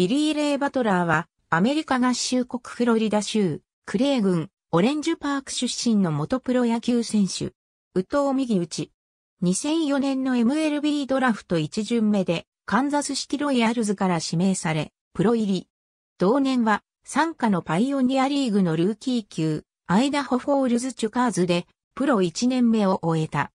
ビリー・レイ・バトラーは、アメリカ合衆国フロリダ州、クレー郡、オレンジュパーク出身の元プロ野球選手。宇藤右打ち。2004年の MLB ドラフト1巡目で、カンザスシロイヤルズから指名され、プロ入り。同年は、参加のパイオニアリーグのルーキー級、アイダホフォールズ・チュカーズで、プロ1年目を終えた。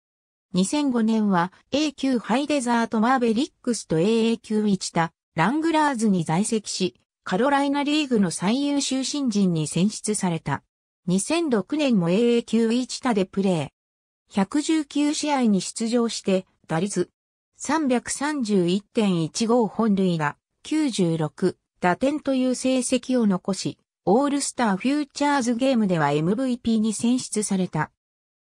2005年は A 級ハイデザートマーベリックスと AA 級1田ラングラーズに在籍し、カロライナリーグの最優秀新人に選出された。2006年も AA 級1タでプレー。119試合に出場して、打率331.15本塁が96打点という成績を残し、オールスターフューチャーズゲームでは MVP に選出された。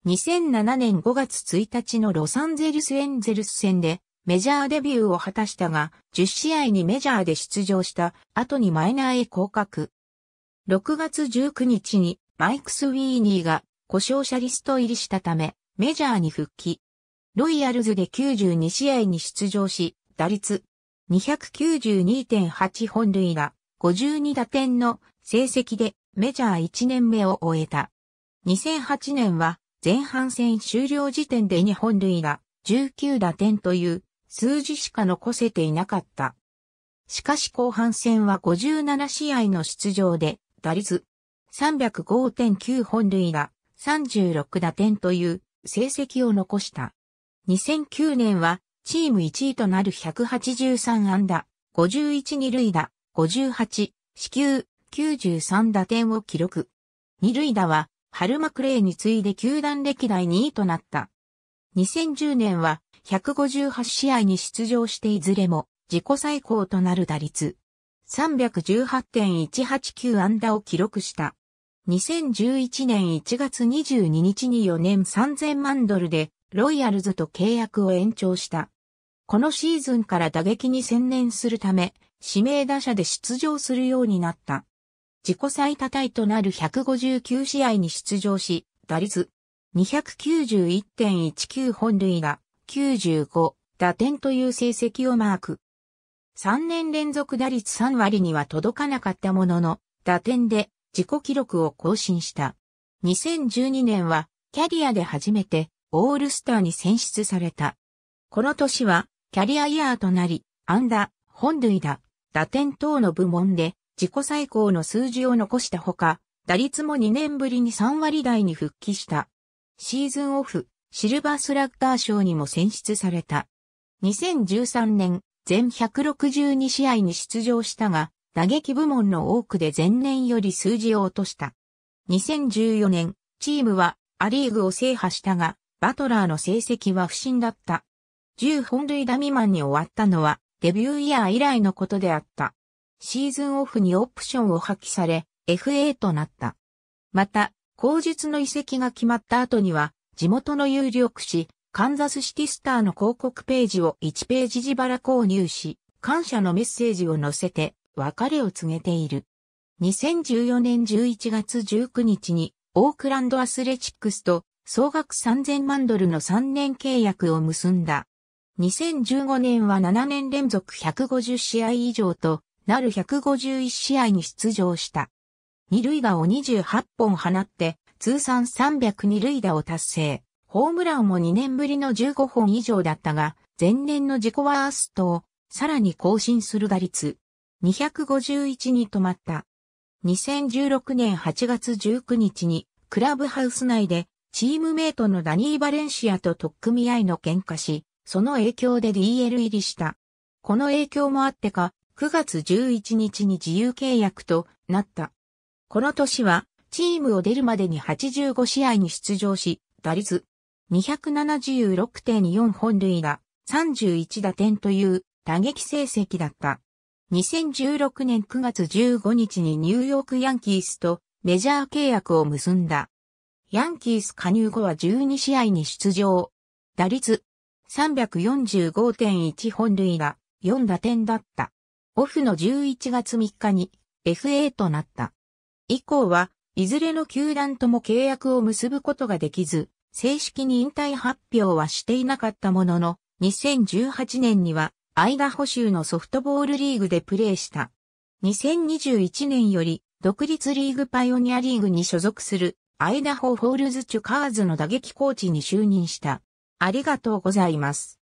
2007年5月1日のロサンゼルスエンゼルス戦でメジャーデビューを果たしたが、10試合にメジャーで出場した後にマイナーへ降格。6月19日にマイクス・ウィーニーが故障者リスト入りしたため、メジャーに復帰。ロイヤルズで92試合に出場し、打率292.8本塁打、52打点の成績でメジャー1年目を終えた。2008年は前半戦終了時点で2本塁打、19打点という数字しか残せていなかった。しかし後半戦は57試合の出場で、打率305.9本塁打、36打点という成績を残した。2009年はチーム1位となる183安打、51二塁打、58、四球、93打点を記録。二塁打は、春ルマクレーに次いで球団歴代2位となった。2010年は、158試合に出場していずれも自己最高となる打率318.189安打を記録した。2011年1月22日に4年3000万ドルでロイヤルズと契約を延長した。このシーズンから打撃に専念するため、指名打者で出場するようになった。自己最多タイとなる159試合に出場し、打率291.19本塁打、95打点という成績をマーク。3年連続打率3割には届かなかったものの、打点で自己記録を更新した。2012年はキャリアで初めてオールスターに選出された。この年はキャリアイヤーとなり、安打、本塁打、打点等の部門で自己最高の数字を残したほか、打率も2年ぶりに3割台に復帰した。シーズンオフ、シルバースラッガー賞にも選出された。2013年、全162試合に出場したが、打撃部門の多くで前年より数字を落とした。2014年、チームはアリーグを制覇したが、バトラーの成績は不振だった。10本塁打未満に終わったのは、デビューイヤー以来のことであった。シーズンオフにオプションを破棄され、FA となった。また、後述の移籍が決まった後には、地元の有力紙、カンザスシティスターの広告ページを1ページ自腹購入し、感謝のメッセージを載せて別れを告げている。2014年11月19日にオークランドアスレチックスと総額3000万ドルの3年契約を結んだ。2015年は7年連続150試合以上となる151試合に出場した。二塁打を28本放って通算302塁打を達成。ホームランも2年ぶりの15本以上だったが、前年の自己ワーストをさらに更新する打率251に止まった。2016年8月19日にクラブハウス内でチームメイトのダニー・バレンシアと特組合の喧嘩し、その影響で DL 入りした。この影響もあってか、9月11日に自由契約となった。この年はチームを出るまでに85試合に出場し、打率276.4本塁打、31打点という打撃成績だった。2016年9月15日にニューヨークヤンキースとメジャー契約を結んだ。ヤンキース加入後は12試合に出場。打率345.1本塁打、4打点だった。オフの11月3日に FA となった。以降はいずれの球団とも契約を結ぶことができず、正式に引退発表はしていなかったものの、2018年には、アイダホ州のソフトボールリーグでプレーした。2021年より、独立リーグパイオニアリーグに所属する、アイダホホールズチュカーズの打撃コーチに就任した。ありがとうございます。